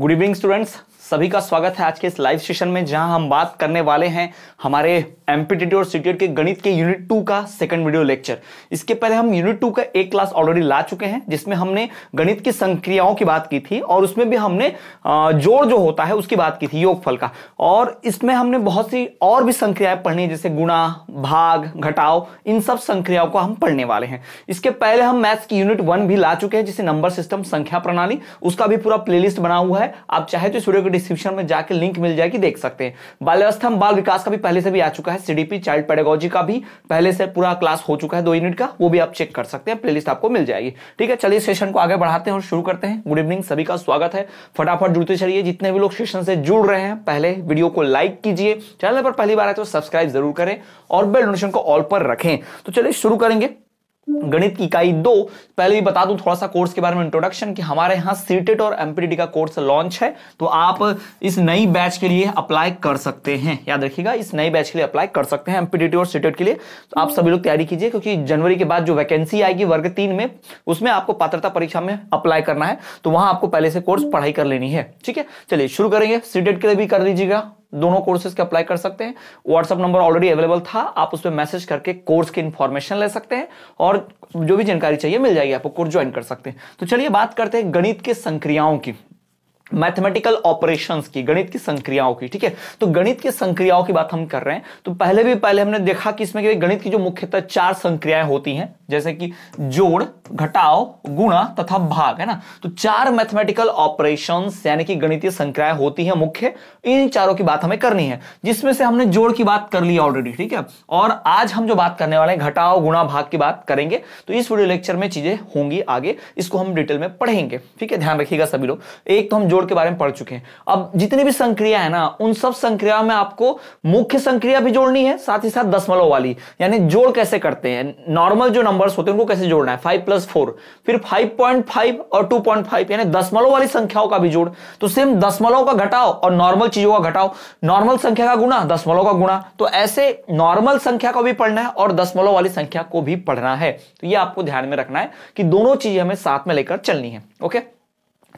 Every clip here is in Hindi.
good evening students सभी का स्वागत है आज के इस लाइव सेशन में जहां हम बात करने वाले हैं हमारे एम्पीटीटी और सीटीएट के गणित के यूनिट टू का सेकंड वीडियो लेक्चर इसके पहले हम यूनिट टू का एक क्लास ऑलरेडी ला चुके हैं जिसमें हमने गणित की संक्रियाओं की बात की थी और उसमें भी हमने जोड़ जो होता है उसकी बात की थी योगफल का और इसमें हमने बहुत सी और भी संक्रियाएं पढ़नी जैसे गुणा भाग घटाव इन सब संक्रियाओं को हम पढ़ने वाले हैं इसके पहले हम मैथ्स की यूनिट वन भी ला चुके हैं जिसे नंबर सिस्टम संख्या प्रणाली उसका भी पूरा प्ले बना हुआ है आप चाहे तो इस वीडियो डिस्क्रिप्शन में जाकर लिंक मिल जाएगी देख सकते हैं बाल्यावस्था में बाल विकास का भी पहले से भी आ चुका है सीडीपी चाइल्ड पेडागोजी का भी पहले से पूरा क्लास हो चुका है दो यूनिट का वो भी आप चेक कर सकते हैं प्लेलिस्ट आपको मिल जाएगी ठीक है चलिए सेशन को आगे बढ़ाते हैं और शुरू करते हैं गुड इवनिंग सभी का स्वागत है फटाफट जुड़ते चलिए जितने भी लोग सेशन से जुड़ रहे हैं पहले वीडियो को लाइक कीजिए चैनल पर पहली बार आए तो सब्सक्राइब जरूर करें और बेल नोटिफिकेशन को ऑल पर रखें तो चलिए शुरू करेंगे गणित की इकाई दो पहले भी बता दूं थोड़ा सा कोर्स के बारे में इंट्रोडक्शन कि हमारे यहाँ सीटेट और एमपीडी का कोर्स लॉन्च है तो आप इस नई बैच के लिए अप्लाई कर सकते हैं याद रखिएगा इस नई बैच के लिए अप्लाई कर सकते हैं एमपीडी और सीटेट के लिए तो आप सभी लोग तैयारी कीजिए क्योंकि जनवरी के बाद जो वैकेंसी आएगी वर्ग तीन में उसमें आपको पात्रता परीक्षा में अप्लाई करना है तो वहां आपको पहले से कोर्स पढ़ाई कर लेनी है ठीक है चलिए शुरू करेंगे सीटेट के लिए भी कर लीजिएगा दोनों कोर्सेज के अप्लाई कर सकते हैं व्हाट्सअप नंबर ऑलरेडी अवेलेबल था आप उस पर मैसेज करके कोर्स की इंफॉर्मेशन ले सकते हैं और जो भी जानकारी चाहिए मिल जाएगी आपको कोर्स ज्वाइन कर सकते हैं तो चलिए बात करते हैं गणित के संक्रियाओं की मैथमेटिकल ऑपरेशंस की गणित की संक्रियाओं की ठीक है तो गणित की संक्रियाओं की बात हम कर रहे हैं तो पहले भी पहले हमने देखा कि इसमें गणित की जो मुख्यतः चार संक्रियाएं होती हैं जैसे कि जोड़ घटाओ गुणा तथा भाग है ना तो चार मैथमेटिकल ऑपरेशन यानी कि गणितीय संक्रियाएं होती है मुख्य इन चारों की बात हमें करनी है जिसमें से हमने जोड़ की बात कर ली ऑलरेडी ठीक है और आज हम जो बात करने वाले हैं घटाओ गुणा भाग की बात करेंगे तो इस वीडियो लेक्चर में चीजें होंगी आगे इसको हम डिटेल में पढ़ेंगे ठीक है ध्यान रखिएगा सभी लोग एक तो हम जोड़ जोड़ के बारे में पढ़ चुके हैं अब जितनी भी संक्रिया है ना उन सब संक्रिया में आपको मुख्य संक्रिया भी जोड़नी है साथ ही साथ दसमलव वाली यानी जोड़ कैसे करते हैं नॉर्मल जो नंबर्स होते हैं उनको कैसे जोड़ना है फाइव प्लस फोर फिर फाइव पॉइंट फाइव और टू पॉइंट फाइव यानी दसमलव वाली संख्याओं का भी जोड़ तो सेम दसमलव का घटाओ और नॉर्मल चीजों का घटाओ नॉर्मल संख्या का गुणा दसमलव का गुणा तो ऐसे नॉर्मल संख्या को भी पढ़ना है और दसमलव वाली संख्या को भी पढ़ना है तो ये आपको ध्यान में रखना है कि दोनों चीजें हमें साथ में लेकर चलनी है ओके okay?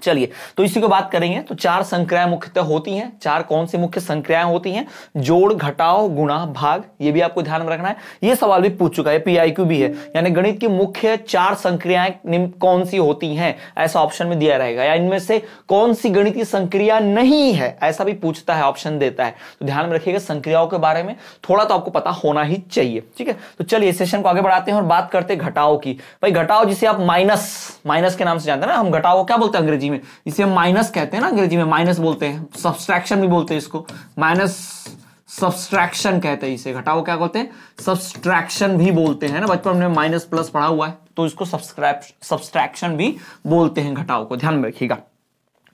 चलिए तो इसी को बात करेंगे तो चार संक्रियाएं मुख्यतः होती हैं चार कौन सी मुख्य संक्रियाएं होती हैं जोड़ घटाओ गुणा भाग ये भी आपको ध्यान में रखना है ये सवाल भी पूछ चुका है पीआईक्यू भी है यानी गणित की मुख्य चार संक्रियाएं कौन सी होती हैं ऐसा ऑप्शन में दिया रहेगा या इनमें से कौन सी गणित की संक्रिया नहीं है ऐसा भी पूछता है ऑप्शन देता है तो ध्यान में रखिएगा संक्रियाओं के बारे में थोड़ा तो आपको पता होना ही चाहिए ठीक है तो चलिए सेशन को आगे बढ़ाते हैं और बात करते हैं घटाओ की भाई घटाओ जिसे आप माइनस माइनस के नाम से जानते हैं ना हम घटाओ क्या बोलते हैं अंग्रेजी अंग्रेजी में इसे हम माइनस कहते हैं ना अंग्रेजी में माइनस बोलते हैं सब्सट्रैक्शन भी बोलते हैं इसको माइनस सब्सट्रैक्शन कहते हैं इसे घटाओ क्या बोलते हैं सब्सट्रैक्शन भी बोलते हैं ना बचपन में माइनस प्लस पढ़ा हुआ है तो इसको सब्सक्राइब सब्सट्रैक्शन भी बोलते हैं घटाओ को ध्यान में रखिएगा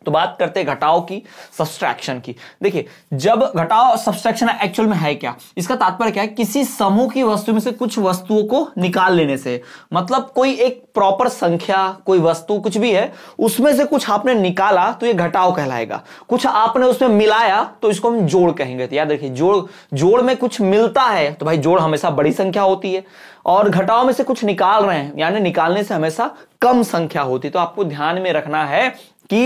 तो बात करते घटाओ की सब्सट्रैक्शन की देखिए जब घटाओ सब्सट्रैक्शन एक्चुअल में है क्या इसका तात्पर्य क्या है किसी समूह की वस्तु में से कुछ वस्तुओं को निकाल लेने से मतलब कोई एक प्रॉपर संख्या कोई वस्तु कुछ भी है उसमें से कुछ आपने निकाला तो ये घटाओ कहलाएगा कुछ आपने उसमें मिलाया तो इसको हम जोड़ कहेंगे तो याद रखिए जोड़ जोड़ में कुछ मिलता है तो भाई जोड़ हमेशा बड़ी संख्या होती है और घटाओं में से कुछ निकाल रहे हैं यानी निकालने से हमेशा कम संख्या होती है तो आपको ध्यान में रखना है कि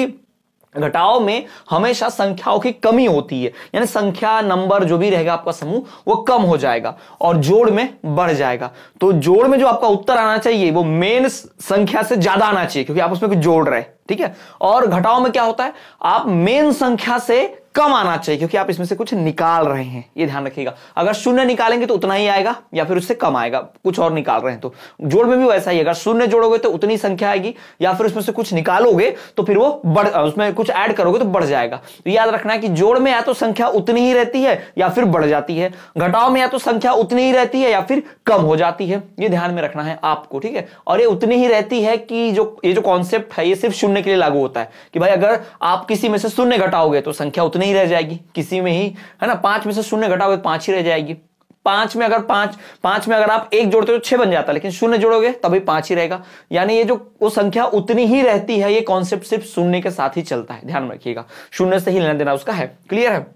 घटाओ में हमेशा संख्याओं की कमी होती है यानी संख्या नंबर जो भी रहेगा आपका समूह वो कम हो जाएगा और जोड़ में बढ़ जाएगा तो जोड़ में जो आपका उत्तर आना चाहिए वो मेन संख्या से ज्यादा आना चाहिए क्योंकि आप उसमें कुछ जोड़ रहे ठीक है और घटाओ में क्या होता है आप मेन संख्या से कम आना चाहिए क्योंकि आप इसमें से कुछ निकाल रहे हैं ये ध्यान रखिएगा अगर शून्य निकालेंगे तो उतना ही आएगा या फिर उससे कम आएगा कुछ और निकाल रहे हैं तो जोड़ में भी वैसा ही अगर शून्य जोड़ोगे तो उतनी संख्या आएगी या फिर उसमें से कुछ निकालोगे तो फिर वो बढ़ उसमें कुछ ऐड करोगे तो बढ़ जाएगा तो याद रखना है कि जोड़ में या तो संख्या उतनी ही रहती है या फिर बढ़ जाती है घटाव में या तो संख्या उतनी ही रहती है या फिर कम हो जाती है ये ध्यान में रखना है आपको ठीक है और ये उतनी ही रहती है कि जो ये जो कॉन्सेप्ट है ये सिर्फ शून्य के लिए लागू होता है कि भाई अगर आप किसी में से शून्य घटाओगे तो संख्या उतनी नहीं रह जाएगी किसी में ही है ना पांच में से शून्य घटा हुए पांच ही रह जाएगी पांच में अगर पांच पांच में अगर आप एक जोड़ते हो तो छह बन जाता है लेकिन शून्य जोड़ोगे तभी पांच ही रहेगा यानी ये जो वो संख्या उतनी ही रहती है ये कॉन्सेप्ट सिर्फ शून्य के साथ ही चलता है ध्यान रखिएगा शून्य से ही लेना देना उसका है क्लियर है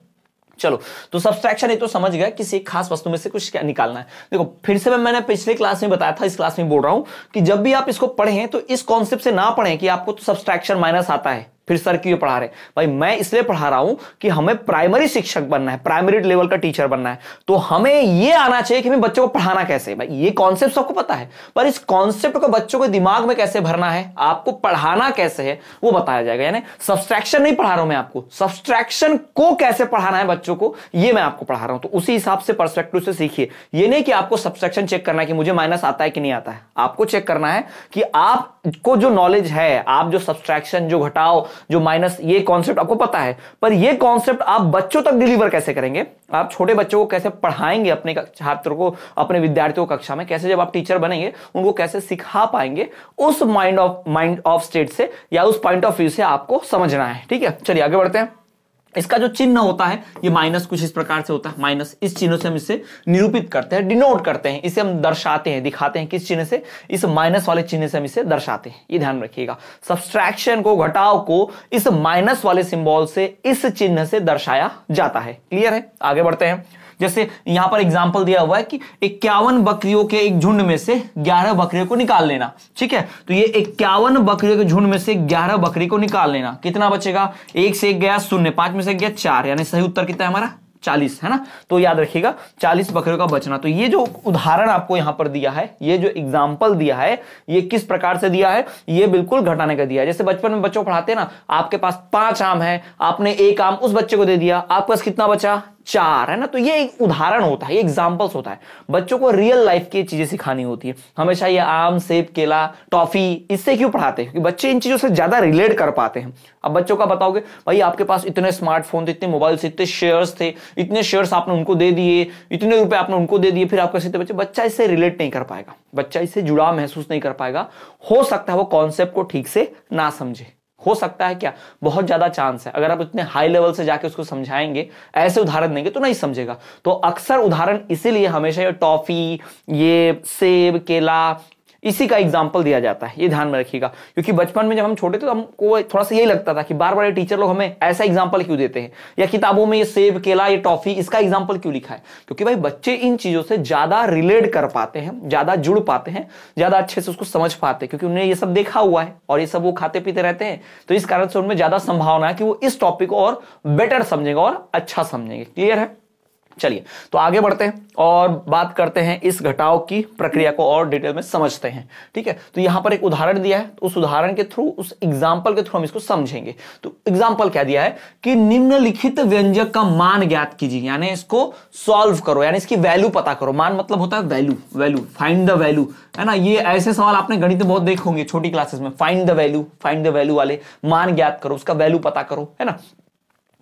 चलो तो सब्सट्रैक्शन ये तो समझ गया किसी खास वस्तु में से कुछ क्या निकालना है देखो फिर से मैं मैंने पिछले क्लास में बताया था इस क्लास में बोल रहा हूं कि जब भी आप इसको पढ़ें तो इस कॉन्सेप्ट से ना पढ़ें कि आपको तो सब्सट्रैक्शन माइनस आता है फिर सर क्यों पढ़ा रहे भाई मैं इसलिए पढ़ा रहा हूं कि हमें प्राइमरी शिक्षक बनना है प्राइमरी लेवल का टीचर बनना है तो हमें यह आना चाहिए कि हमें बच्चों को पढ़ाना कैसे भाई ये कॉन्सेप्ट सबको पता है पर इस कॉन्सेप्ट को बच्चों के दिमाग में कैसे भरना है आपको पढ़ाना कैसे है वो बताया जाएगा यानी सब्सट्रैक्शन नहीं पढ़ा रहा हूं मैं आपको सब्सट्रैक्शन को कैसे पढ़ाना है बच्चों को ये मैं आपको पढ़ा रहा हूं तो उसी हिसाब से परस्पेक्टिव से सीखिए ये नहीं कि आपको सब्सट्रैक्शन चेक करना है कि मुझे माइनस आता है कि नहीं आता है आपको चेक करना है कि आपको जो नॉलेज है आप जो सब्सट्रैक्शन जो घटाओ जो माइनस ये कॉन्सेप्ट आपको पता है पर ये कॉन्सेप्ट आप बच्चों तक डिलीवर कैसे करेंगे आप छोटे बच्चों को कैसे पढ़ाएंगे अपने छात्र को अपने विद्यार्थियों को कक्षा में कैसे जब आप टीचर बनेंगे उनको कैसे सिखा पाएंगे उस mind of mind of state से या उस पॉइंट ऑफ व्यू से आपको समझना है ठीक है चलिए आगे बढ़ते हैं इसका जो चिन्ह होता है ये माइनस कुछ इस प्रकार से होता है माइनस इस चिन्ह से हम इसे निरूपित करते हैं डिनोट करते हैं इसे हम दर्शाते हैं दिखाते हैं किस चिन्ह से इस माइनस वाले चिन्ह से हम इसे दर्शाते हैं ये ध्यान रखिएगा सब्सट्रैक्शन को घटाव को इस माइनस वाले सिंबल से इस चिन्ह से दर्शाया जाता है क्लियर है आगे बढ़ते हैं जैसे यहां पर एग्जाम्पल दिया हुआ है कि इक्यावन बकरियों के एक झुंड में से ग्यारह बकरियों को निकाल लेना ठीक है तो ये इक्यावन बकरियों के झुंड में से ग्यारह बकरी को निकाल लेना कितना बचेगा एक से एक गया शून्य पांच में से गया चार यानी सही उत्तर कितना है हमारा चालीस है ना तो याद रखिएगा चालीस बकरियों का बचना तो ये जो उदाहरण आपको यहां पर दिया है ये जो एग्जाम्पल दिया है ये किस प्रकार से दिया है ये बिल्कुल घटाने का दिया है जैसे बचपन में बच्चों पढ़ाते हैं ना आपके पास पांच आम है आपने एक आम उस बच्चे को दे दिया आपके पास कितना बचा चार है ना तो ये एक उदाहरण होता है एग्जाम्पल्स होता है बच्चों को रियल लाइफ की चीजें सिखानी होती है हमेशा ये आम सेब केला टॉफी इससे क्यों पढ़ाते हैं क्योंकि बच्चे इन चीजों से ज्यादा रिलेट कर पाते हैं अब बच्चों का बताओगे भाई आपके पास इतने स्मार्टफोन थे इतने थे इतने शेयर्स थे इतने शेयर्स आपने उनको दे दिए इतने रुपए आपने उनको दे दिए फिर आपका सीधे बच्चे बच्चा इससे रिलेट नहीं कर पाएगा बच्चा इससे जुड़ाव महसूस नहीं कर पाएगा हो सकता है वो कॉन्सेप्ट को ठीक से ना समझे हो सकता है क्या बहुत ज्यादा चांस है अगर आप इतने हाई लेवल से जाके उसको समझाएंगे ऐसे उदाहरण देंगे तो नहीं समझेगा तो अक्सर उदाहरण इसीलिए हमेशा ये टॉफी ये सेब केला इसी का एग्जाम्पल दिया जाता है ये ध्यान में रखिएगा क्योंकि बचपन में जब हम छोटे थे तो हमको थोड़ा सा यही लगता था कि बार बार ये टीचर लोग हमें ऐसा एग्जाम्पल क्यों देते हैं या किताबों में ये सेब केला ये टॉफी इसका एग्जाम्पल क्यों लिखा है क्योंकि भाई बच्चे इन चीज़ों से ज़्यादा रिलेट कर पाते हैं ज़्यादा जुड़ पाते हैं ज़्यादा अच्छे से उसको समझ पाते हैं क्योंकि उन्हें ये सब देखा हुआ है और ये सब वो खाते पीते रहते हैं तो इस कारण से उनमें ज़्यादा संभावना है कि वो इस टॉपिक को और बेटर समझेंगे और अच्छा समझेंगे क्लियर है चलिए तो आगे बढ़ते हैं और बात करते हैं इस घटाव की प्रक्रिया को और डिटेल में समझते हैं ठीक है तो यहां पर एक उदाहरण दिया है तो उस उदाहरण के थ्रू उस एग्जाम्पल के थ्रू हम इसको समझेंगे तो एग्जाम्पल क्या दिया है कि निम्नलिखित व्यंजक का मान ज्ञात कीजिए यानी इसको सॉल्व करो यानी इसकी वैल्यू पता करो मान मतलब होता है value value find the value है ना ये ऐसे सवाल आपने गणित बहुत देखे होंगे छोटी क्लासेस में find the value find the value वाले मान ज्ञात करो उसका वैल्यू पता करो है ना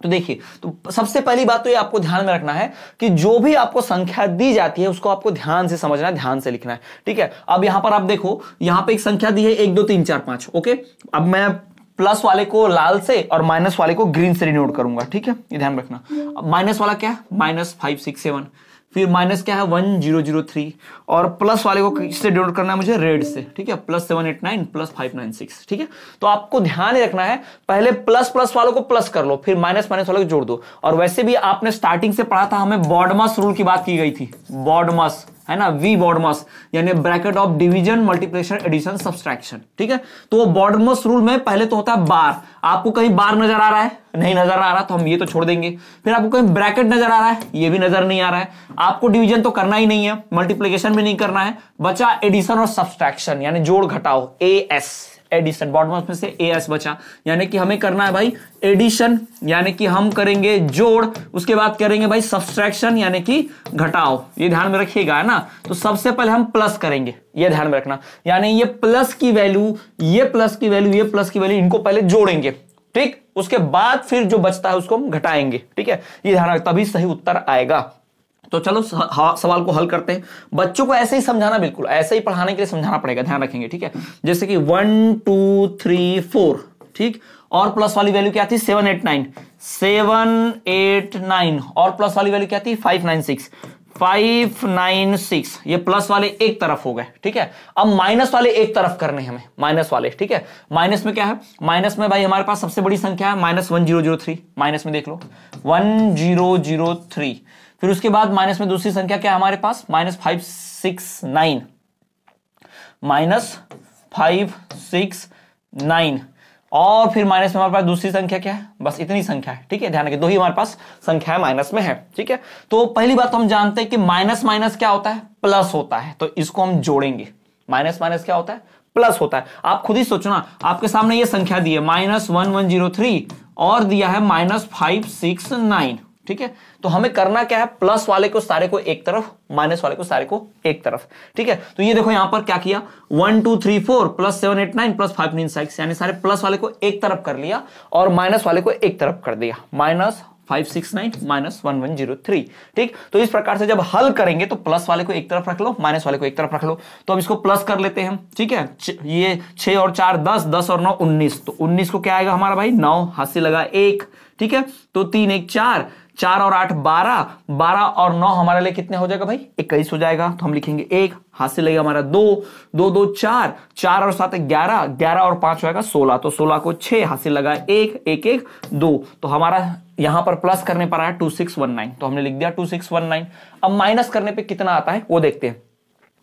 तो देखिए तो सबसे पहली बात तो ये आपको ध्यान में रखना है कि जो भी आपको संख्या दी जाती है उसको आपको ध्यान से समझना है ध्यान से लिखना है ठीक है अब यहां पर आप देखो यहां पे एक संख्या दी है एक दो तीन चार पांच ओके अब मैं प्लस वाले को लाल से और माइनस वाले को ग्रीन से डिनोट करूंगा ठीक है ये ध्यान रखना माइनस वाला क्या है माइनस फाइव सिक्स सेवन फिर माइनस क्या है वन जीरो जीरो थ्री और प्लस वाले को किससे डिनोट करना है मुझे रेड से ठीक है plus seven eight nine plus five nine six ठीक है तो आपको ध्यान रखना है पहले प्लस प्लस वालों को प्लस कर लो फिर माइनस माइनस वालों को जोड़ दो और वैसे भी आपने स्टार्टिंग से पढ़ा था हमें बॉडमस रूल की बात की गई थी बॉडमस है ना वी बॉडमस यानी bracket of division multiplication addition subtraction ठीक है तो बॉडमस रूल में पहले तो होता है बार आपको कहीं बार नजर आ रहा है नहीं नजर आ रहा तो हम ये तो छोड़ देंगे फिर आपको कहीं ब्रैकेट नजर आ रहा है ये भी नजर नहीं आ रहा है आपको डिवीजन तो करना ही नहीं है मल्टीप्लीकेशन भी नहीं करना है बचा एडिशन और सब्सट्रैक्शन यानी जोड़ घटाओ ए एस एडिशन बॉटम में से ए एस बचा यानी कि हमें करना है भाई एडिशन यानी कि हम करेंगे जोड़ उसके बाद करेंगे भाई सब्सट्रैक्शन यानी कि घटाओ ये ध्यान में रखिएगा है ना तो सबसे पहले हम प्लस करेंगे ये ध्यान में रखना यानी ये प्लस की वैल्यू ये प्लस की वैल्यू ये प्लस की वैल्यू इनको पहले जोड़ेंगे ठीक उसके बाद फिर जो बचता है उसको हम घटाएंगे ठीक है ये ध्यान तभी सही उत्तर आएगा तो चलो सवाल को हल करते हैं बच्चों को ऐसे ही समझाना बिल्कुल ऐसे ही पढ़ाने के लिए समझाना पड़ेगा ध्यान रखेंगे ठीक है जैसे कि वन टू थ्री फोर ठीक और प्लस वाली वैल्यू क्या थी seven eight nine seven eight nine और प्लस वाली वैल्यू क्या थी five nine six five nine six ये प्लस वाले एक तरफ हो गए ठीक है अब माइनस वाले एक तरफ करने हमें माइनस वाले ठीक है माइनस में क्या है माइनस में भाई हमारे पास सबसे बड़ी संख्या है minus one zero zero three minus में देख लो वन जीरो जीरो थ्री फिर उसके बाद माइनस में दूसरी संख्या क्या है हमारे पास minus five six nine minus five six nine और फिर माइनस में हमारे पास दूसरी संख्या क्या है बस इतनी संख्या है ठीक है ध्यान रखिए दो ही हमारे पास संख्या माइनस में है ठीक है तो पहली बात तो हम जानते हैं कि माइनस माइनस क्या होता है प्लस होता है तो इसको हम जोड़ेंगे माइनस माइनस क्या होता है प्लस होता है आप खुद ही सोचो ना आपके सामने ये संख्या दी है minus one one zero three और दिया है माइनस फाइव सिक्स नाइन ठीक है तो हमें करना क्या है प्लस वाले को सारे को एक तरफ माइनस वाले को सारे को एक तरफ ठीक है तो ये देखो यहां पर क्या किया one two three four plus seven eight nine plus five nine six यानी सारे प्लस वाले को एक तरफ कर लिया और माइनस वाले को एक तरफ कर दिया minus five six nine minus one one zero three ठीक तो इस प्रकार से जब हल करेंगे तो प्लस वाले को एक तरफ रख लो माइनस वाले को एक तरफ रख लो तो अब इसको प्लस कर लेते हैं ठीक है ये छः और चार दस दस और नौ उन्नीस तो उन्नीस को क्या आएगा हमारा भाई नौ हाथी लगा एक ठीक है तो तीन एक चार चार और आठ बारह बारह और नौ हमारे लिए कितने हो जाएगा भाई इक्कीस हो जाएगा तो हम लिखेंगे एक हाथ से लगेगा हमारा दो दो दो चार चार और सात ग्यारह ग्यारह और पांच होगा सोलह तो सोलह को छह हाथ से लगा एक एक एक दो तो हमारा यहां पर प्लस करने पर आया टू सिक्स वन नाइन तो हमने लिख दिया टू सिक्स वन नाइन अब माइनस करने पे कितना आता है वो देखते हैं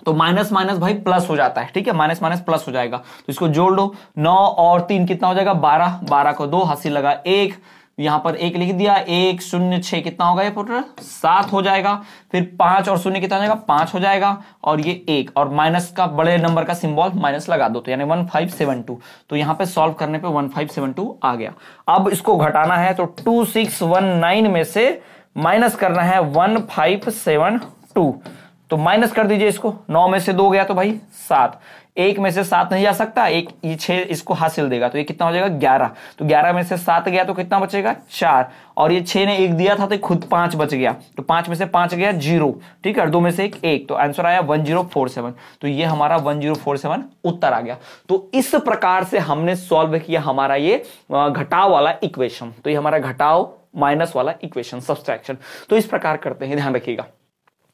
तो माइनस माइनस भाई प्लस हो जाता है ठीक है माइनस माइनस प्लस हो जाएगा तो इसको जोड़ लो नौ और तीन कितना हो जाएगा बारह बारह को दो हासिल लगा एक यहां पर एक लिख दिया एक शून्य छह कितना होगा ये पोटर सात हो जाएगा फिर पांच और शून्य कितना हो जाएगा पांच हो जाएगा और ये एक और माइनस का बड़े नंबर का सिंबल माइनस लगा दो तो यानी वन फाइव सेवन टू तो यहां पे सॉल्व करने पे वन फाइव सेवन टू आ गया अब इसको घटाना है तो टू सिक्स वन नाइन में से माइनस करना है वन फाइव सेवन टू तो माइनस कर दीजिए इसको नौ में से दो गया तो भाई सात एक में से सात नहीं जा सकता एक ये इसको हासिल देगा तो ये कितना हो जाएगा ग्यारह तो ग्यारह में से सात गया तो कितना बचेगा चार और ये छह ने एक दिया था तो खुद पांच बच गया तो पांच में से पांच गया जीरो ठीक है दो में से एक एक तो आंसर आया वन जीरो फोर सेवन तो ये हमारा वन जीरो फोर सेवन उत्तर आ गया तो इस प्रकार से हमने सॉल्व किया हमारा ये घटाव वाला इक्वेशन तो ये हमारा घटाव माइनस वाला इक्वेशन सब्सट्रैक्शन तो इस प्रकार करते हैं ध्यान रखिएगा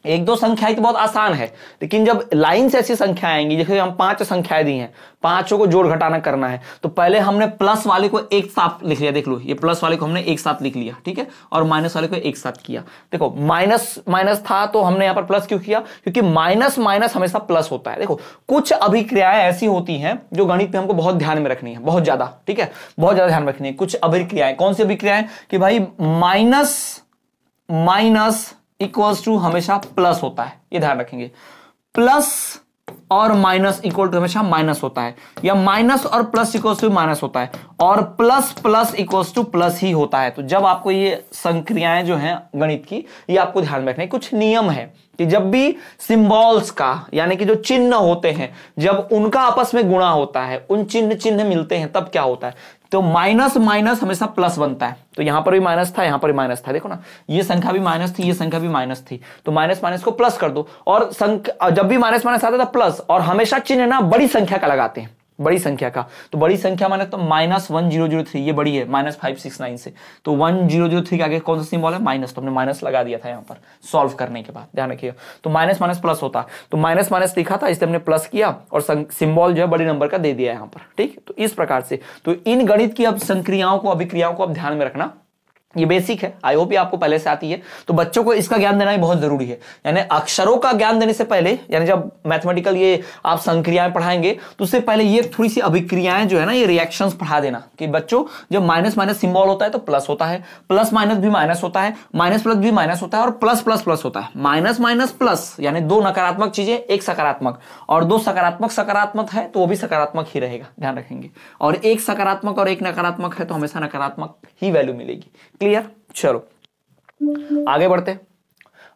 एक दो संख्याएं तो बहुत आसान है लेकिन जब लाइन से ऐसी संख्या आएंगी जैसे हम पांच संख्याएं दी हैं पांचों को जोड़ घटाना करना है तो पहले हमने प्लस वाले को एक साथ लिख लिया देख लो ये प्लस वाले को हमने एक साथ लिख लिया ठीक है और माइनस वाले को एक साथ किया देखो माइनस माइनस था तो हमने यहां पर प्लस क्यों किया क्योंकि माइनस माइनस हमेशा प्लस होता है देखो कुछ अभिक्रियाएं ऐसी होती हैं जो गणित में हमको बहुत ध्यान में रखनी है बहुत ज्यादा ठीक है बहुत ज्यादा ध्यान रखनी है कुछ अभिक्रियाएं कौन सी अभिक्रियाएं कि भाई माइनस माइनस इक्वल्स टू हमेशा प्लस होता है ये ध्यान रखेंगे प्लस और माइनस इक्वल टू हमेशा माइनस होता है या माइनस और प्लस इक्वल टू माइनस होता है और plus plus equal to plus ही होता है तो जब आपको ये संक्रियाएं जो हैं गणित की ये आपको ध्यान में रखना है कुछ नियम है कि जब भी सिंबल्स का यानी कि जो चिन्ह होते हैं जब उनका आपस में गुणा होता है उन चिन्ह चिन्ह मिलते हैं तब क्या होता है तो माइनस माइनस हमेशा प्लस बनता है तो यहां पर भी माइनस था यहां पर भी माइनस था देखो ना ये संख्या भी माइनस थी ये संख्या भी माइनस थी तो माइनस माइनस को प्लस कर दो और संख्या जब भी माइनस माइनस आता था प्लस और हमेशा चिन्ह ना बड़ी संख्या का लगाते हैं बड़ी संख्या का तो बड़ी संख्या माने तो minus one zero zero three ये बड़ी है माइनस फाइव सिक्स नाइन से तो वन जीरो जीरो थ्री के आगे कौन सा सिंबल है माइनस तो हमने माइनस लगा दिया था यहाँ पर सॉल्व करने के बाद ध्यान रखिएगा तो माइनस माइनस प्लस होता तो माइनस माइनस लिखा था इसलिए हमने प्लस किया और सिंबल जो है बड़े नंबर का दे दिया यहाँ पर ठीक तो इस प्रकार से तो इन गणित की अब संक्रियाओं को अभिक्रियाओं को अब ध्यान में रखना ये बेसिक है आई होप ये आपको पहले से आती है तो बच्चों को इसका ज्ञान देना ही बहुत जरूरी है यानी अक्षरों का ज्ञान देने से पहले यानी जब मैथमेटिकल ये आप संक्रियाएं पढ़ाएंगे तो उससे पहले ये थोड़ी सी अभिक्रियाएं जो है ना ये रिएक्शंस पढ़ा देना कि बच्चों जब माइनस माइनस सिंबल होता है तो प्लस होता है प्लस माइनस भी माइनस होता है माइनस प्लस भी माइनस होता है और प्लस प्लस प्लस होता है माइनस माइनस प्लस यानी दो नकारात्मक चीजें एक सकारात्मक और दो सकारात्मक सकारात्मक है तो वो भी सकारात्मक ही रहेगा ध्यान रखेंगे और एक सकारात्मक और एक नकारात्मक है तो हमेशा नकारात्मक ही वैल्यू मिलेगी क्लियर चलो आगे बढ़ते हैं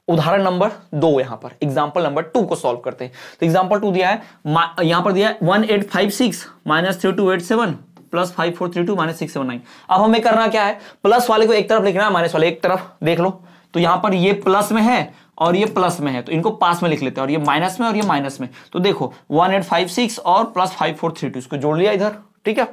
उदाहरण नंबर दो यहां पर एग्जाम्पल नंबर टू को सॉल्व करते हैं तो एग्जाम्पल टू दिया है यहां पर दिया है one eight five six minus three two eight seven plus five four three two minus six seven nine अब हमें करना क्या है प्लस वाले को एक तरफ लिखना है माइनस वाले एक तरफ देख लो तो यहां पर ये प्लस में है और ये प्लस में है तो इनको पास में लिख लेते हैं और ये माइनस में और ये माइनस में तो देखो वन एट फाइव सिक्स और plus five four three two इसको जोड़ लिया इधर ठीक है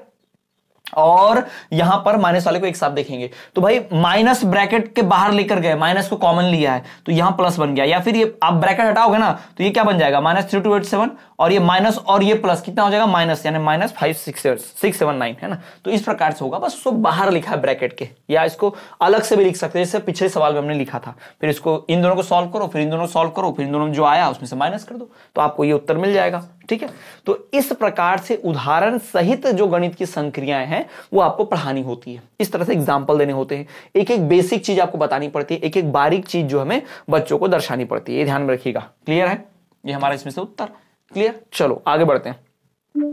और यहां पर माइनस वाले को एक साथ देखेंगे तो भाई माइनस ब्रैकेट के बाहर लेकर गए माइनस को कॉमन लिया है तो यहां प्लस बन गया या फिर ये आप ब्रैकेट हटाओगे ना तो ये क्या बन जाएगा minus three two eight seven और ये माइनस और ये प्लस कितना हो जाएगा माइनस यानी minus five six six seven nine है ना तो इस प्रकार से होगा बस सब बाहर लिखा है ब्रैकेट के या इसको अलग से भी लिख सकते हैं जैसे पिछले सवाल में हमने लिखा था फिर इसको इन दोनों को सॉल्व करो फिर इन दोनों को सॉल्व करो फिर इन दोनों जो आया उसमें से माइनस कर दो तो आपको ये उत्तर मिल जाएगा ठीक है तो इस प्रकार से उदाहरण सहित जो गणित की संक्रियाएं हैं वो आपको पढ़ानी होती है इस तरह से एग्जाम्पल देने होते हैं एक एक बेसिक चीज आपको बतानी पड़ती है एक एक बारीक चीज जो हमें बच्चों को दर्शानी पड़ती है ये ध्यान में रखिएगा क्लियर है ये हमारा इसमें से उत्तर क्लियर चलो आगे बढ़ते हैं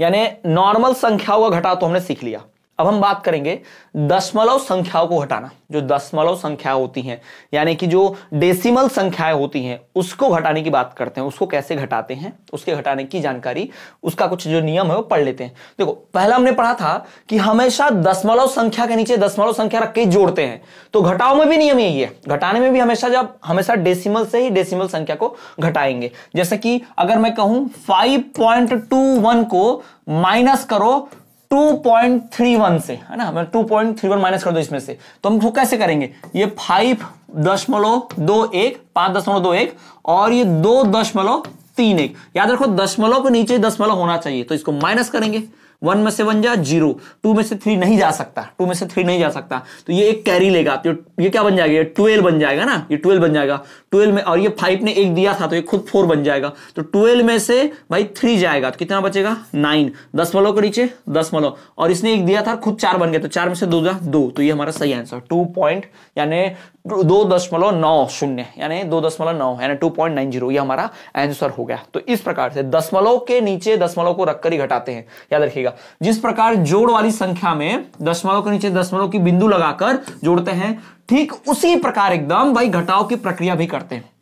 यानी नॉर्मल संख्याओं का घटा तो हमने सीख लिया अब हम बात करेंगे दशमलव संख्याओं को घटाना जो दशमलव संख्या होती हैं यानी कि जो डेसिमल संख्याएं होती हैं उसको घटाने की बात करते हैं उसको कैसे घटाते हैं उसके घटाने की जानकारी उसका कुछ जो नियम है वो पढ़ लेते हैं देखो पहला हमने पढ़ा था कि हमेशा दशमलव संख्या के नीचे दशमलव संख्या रख के जोड़ते हैं तो घटाओ में भी नियम यही है घटाने में भी हमेशा जब हमेशा डेसिमल से ही डेसिमल संख्या को घटाएंगे जैसे कि अगर मैं कहूं फाइव को माइनस करो 2.31 से है ना हमें 2.31 माइनस कर दो इसमें से तो हम कैसे करेंगे ये फाइव दशमलव दो एक पांच दशमलव दो एक और ये दो दशमलव तीन एक याद रखो दशमलव के नीचे दशमलव होना चाहिए तो इसको माइनस करेंगे वन में से वन जा जीरो टू में से थ्री नहीं जा सकता टू में से थ्री नहीं जा सकता तो ये एक कैरी लेगा तो ये क्या बन जाएगा ट्वेल्व बन जाएगा ना ये ट्वेल्व बन जाएगा ट्वेल्व में और ये फाइव ने एक दिया था तो ये खुद फोर बन जाएगा तो ट्वेल्व में से भाई थ्री जाएगा तो कितना बचेगा नाइन दस मलो के नीचे दस मलो और इसने एक दिया था खुद चार बन गया तो चार में से दो जा दो तो ये हमारा सही आंसर टू पॉइंट यानी दो दशमलव नौ शून्य यानी दो दशमलव नौ यानी टू पॉइंट नाइन जीरो हमारा आंसर हो गया तो इस प्रकार से दशमलव के नीचे दशमलव को रखकर ही घटाते हैं याद रखिएगा करिएगा जिस प्रकार जोड़ वाली संख्या में दशमलव के नीचे दशमलव की बिंदु लगाकर जोड़ते हैं ठीक उसी प्रकार एकदम भाई घटाव की प्रक्रिया भी करते हैं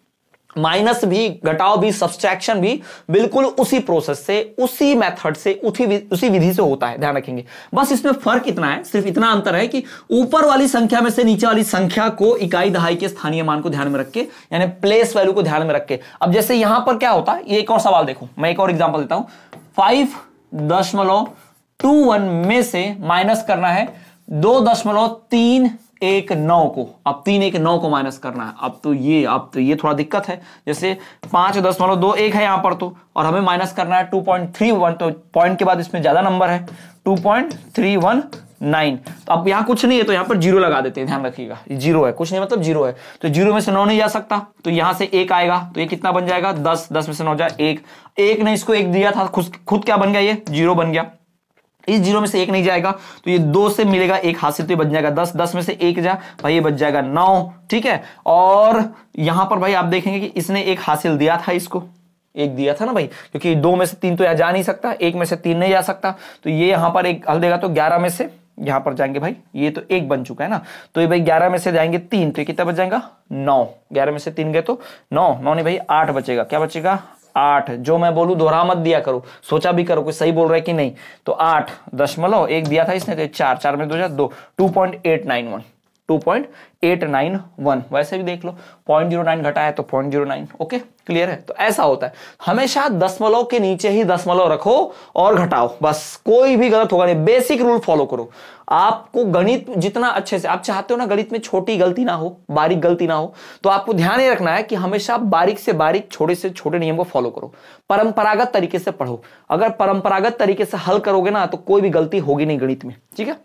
माइनस भी घटाओ भी सब्सट्रैक्शन भी बिल्कुल उसी प्रोसेस से उसी मेथड से उसी उसी विधि से होता है ध्यान रखेंगे बस इसमें फर्क इतना है सिर्फ इतना अंतर है कि ऊपर वाली संख्या में से नीचे वाली संख्या को इकाई दहाई के स्थानीय मान को ध्यान में रख के यानी प्लेस वैल्यू को ध्यान में रख के अब जैसे यहां पर क्या होता है एक और सवाल देखो मैं एक और एग्जाम्पल देता हूं फाइव दशमलव टू वन में से माइनस करना है दो दशमलव तीन एक नौ को अब तीन एक नौ को माइनस करना है अब तो ये अब तो ये थोड़ा दिक्कत है जैसे पांच दशमलव दो एक है यहां पर तो और हमें माइनस करना है टू पॉइंट थ्री वन तो पॉइंट के बाद इसमें ज्यादा नंबर है two point three one nine तो अब यहाँ कुछ नहीं है तो यहाँ पर जीरो लगा देते हैं ध्यान रखिएगा जीरो है कुछ नहीं मतलब जीरो है तो जीरो में से नौ नहीं जा सकता तो यहाँ से एक आएगा तो ये कितना बन जाएगा दस दस में से नौ जाए एक एक ने इसको एक दिया था खुद क्या बन गया ये जीरो बन गया इस जीरो में से एक नहीं जाएगा तो ये दो से मिलेगा एक हासिल तो ये बच जाएगा दस दस में से एक जा भाई ये बच जाएगा नौ ठीक है और यहां पर भाई आप देखेंगे कि इसने एक हासिल दिया था इसको एक दिया था ना भाई क्योंकि दो में से तीन तो यहाँ जा नहीं सकता एक में से तीन नहीं जा सकता तो ये यहां पर एक हल देगा तो ग्यारह में से यहां पर जाएंगे भाई ये तो एक बन चुका है ना तो ये भाई ग्यारह में से जाएंगे तीन तो कितना बच जाएगा नौ ग्यारह में से तीन गए तो नौ नौ नहीं भाई आठ बचेगा क्या बचेगा आठ जो मैं बोलू दोहरा मत दिया करो सोचा भी करो कोई सही बोल रहा है कि नहीं तो आठ दशमलव एक दिया था इसने तो चार चार में दो हजार दो two point eight nine one 2.891 वैसे भी देख लो 0.09 घटा है तो 0.09 ओके क्लियर है तो ऐसा होता है हमेशा दसमलव के नीचे ही दसमलव रखो और घटाओ बस कोई भी गलत होगा नहीं बेसिक रूल फॉलो करो आपको गणित जितना अच्छे से आप चाहते हो ना गणित में छोटी गलती ना हो बारीक गलती ना हो तो आपको ध्यान ये रखना है कि हमेशा बारीक से बारीक छोटे से छोटे नियम को फॉलो करो परंपरागत तरीके से पढ़ो अगर परंपरागत तरीके से हल करोगे ना तो कोई भी गलती होगी नहीं गणित में ठीक है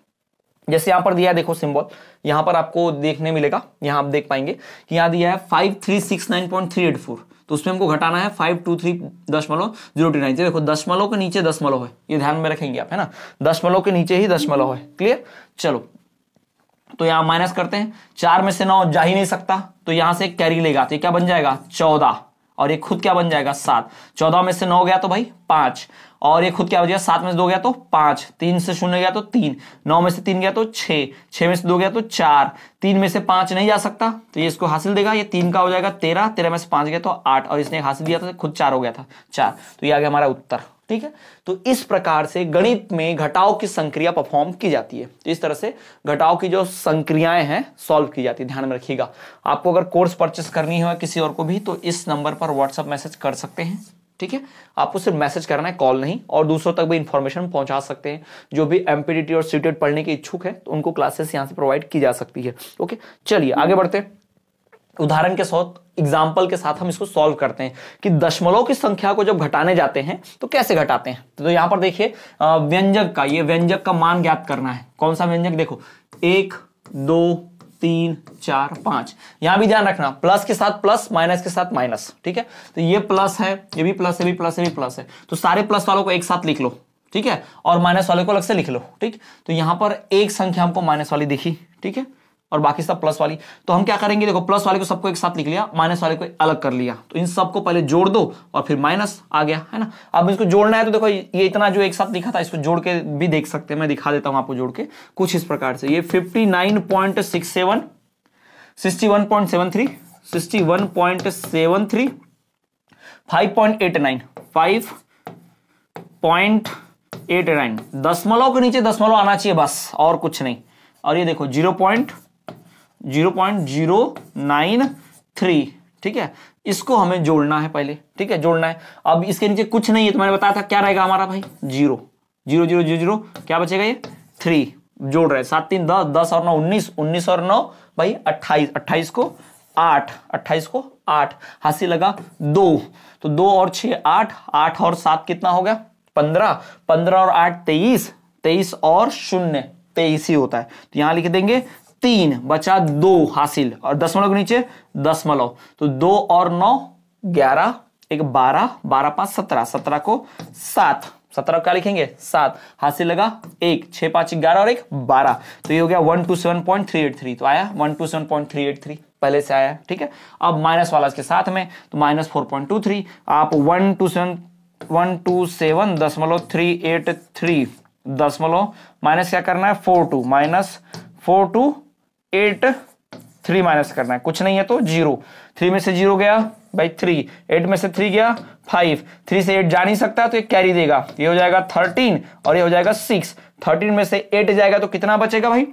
जैसे यहां पर दिया है देखो सिंबल यहां पर आपको देखने मिलेगा यहां आप देख पाएंगे कि यहां दिया है five three six nine point three eight four तो उसमें हमको घटाना है फाइव टू थ्री दशमलव जीरो टू नाइन देखो दशमलव के नीचे दशमलव है ये ध्यान में रखेंगे आप है ना दशमलव के नीचे ही दशमलव है क्लियर चलो तो यहां माइनस करते हैं चार में से नौ जा ही नहीं सकता तो यहां से कैरी लेगा तो क्या बन जाएगा चौदह और ये खुद क्या बन जाएगा सात चौदह में से नौ गया तो भाई पांच और ये खुद क्या हो जाएगा सात में से दो गया तो पांच तीन से शून्य गया तो तीन नौ में से तीन गया तो छह छह में से दो गया तो चार तीन में से पांच नहीं जा सकता तो ये इसको हासिल देगा ये तीन का हो जाएगा तेरह तेरह में से पांच गया तो आठ और इसने हासिल दिया था खुद चार हो गया था चार तो ये आ गया हमारा उत्तर ठीक है तो इस प्रकार से गणित में घटाओ की संक्रिया परफॉर्म की जाती है तो इस तरह से घटाओ की जो संक्रियाएं हैं सॉल्व की जाती है ध्यान में रखिएगा आपको अगर कोर्स परचेस करनी हो किसी और को भी तो इस नंबर पर व्हाट्सअप मैसेज कर सकते हैं ठीक है आपको सिर्फ मैसेज करना है कॉल नहीं और दूसरों तक भी इंफॉर्मेशन पहुंचा सकते हैं जो भी एमपीडीटी और सीटेड e पढ़ने के इच्छुक है तो उनको क्लासेस यहां से प्रोवाइड की जा सकती है ओके चलिए आगे बढ़ते हैं उदाहरण के साथ एग्जाम्पल के साथ हम इसको सॉल्व करते हैं कि दशमलव की संख्या को जब घटाने जाते हैं तो कैसे घटाते हैं तो यहां पर देखिए व्यंजक का ये व्यंजक का मान ज्ञात करना है कौन सा व्यंजक देखो एक दो तीन चार पांच यहां भी ध्यान रखना प्लस के साथ प्लस माइनस के साथ माइनस ठीक है तो ये प्लस है ये भी प्लस है भी प्लस है भी प्लस है तो सारे प्लस वालों को एक साथ लिख लो ठीक है और माइनस वाले को अलग से लिख लो ठीक तो यहां पर एक संख्या हमको माइनस वाली दिखी ठीक है और बाकी सब प्लस वाली तो हम क्या करेंगे देखो प्लस वाले को सबको एक साथ लिख लिया माइनस वाले को अलग कर लिया तो इन सबको पहले जोड़ दो और फिर माइनस आ गया है ना अब इसको जोड़ना है तो देखो ये इतना जो एक साथ लिखा था इसको जोड़ के भी देख सकते हैं मैं दिखा देता हूं आपको जोड़ के कुछ इस प्रकार से ये fifty nine point six seven sixty one point seven three sixty one point seven three five point eight nine five point eight nine दसमलव के नीचे दसमलव आना चाहिए बस और कुछ नहीं और ये देखो zero point zero point zero nine three ठीक है इसको हमें जोड़ना है पहले ठीक है जोड़ना है अब इसके नीचे कुछ नहीं है तो मैंने बताया था क्या रहेगा हमारा भाई zero zero zero zero zero क्या बचेगा ये थ्री जोड़ रहे सात तीन दस दस और नौ उन्नीस उन्नीस और नौ भाई अट्ठाईस अट्ठाईस को आठ अट्ठाईस को आठ हाथी लगा दो तो दो और छ आठ आठ और सात कितना हो गया पंद्रह पंद्रह और आठ तेईस तेईस और शून्य तेईस ही होता है तो यहां लिख देंगे तीन बचा दो हासिल और दसमलव के नीचे दसमलव तो दो और नौ ग्यारह एक बारह बारह पांच सत्रह सत्रह को सात सत्रह क्या लिखेंगे सात हासिल लगा एक छह पांच ग्यारह और एक बारह तो ये हो गया one two seven point three eight three तो आया one two seven point three eight three पहले से आया ठीक है अब माइनस वाला इसके साथ में तो minus four point two three आप one two seven one two seven दसमलव थ्री एट थ्री दसमलव माइनस क्या करना है four two minus four two eight three minus करना है कुछ नहीं है तो जीरो थ्री में से जीरो गया बाई थ्री एट में से थ्री गया फाइव थ्री से एट जा नहीं सकता तो एक कैरी देगा ये हो जाएगा थर्टीन और ये हो जाएगा सिक्स थर्टीन में से एट जाएगा तो कितना बचेगा भाई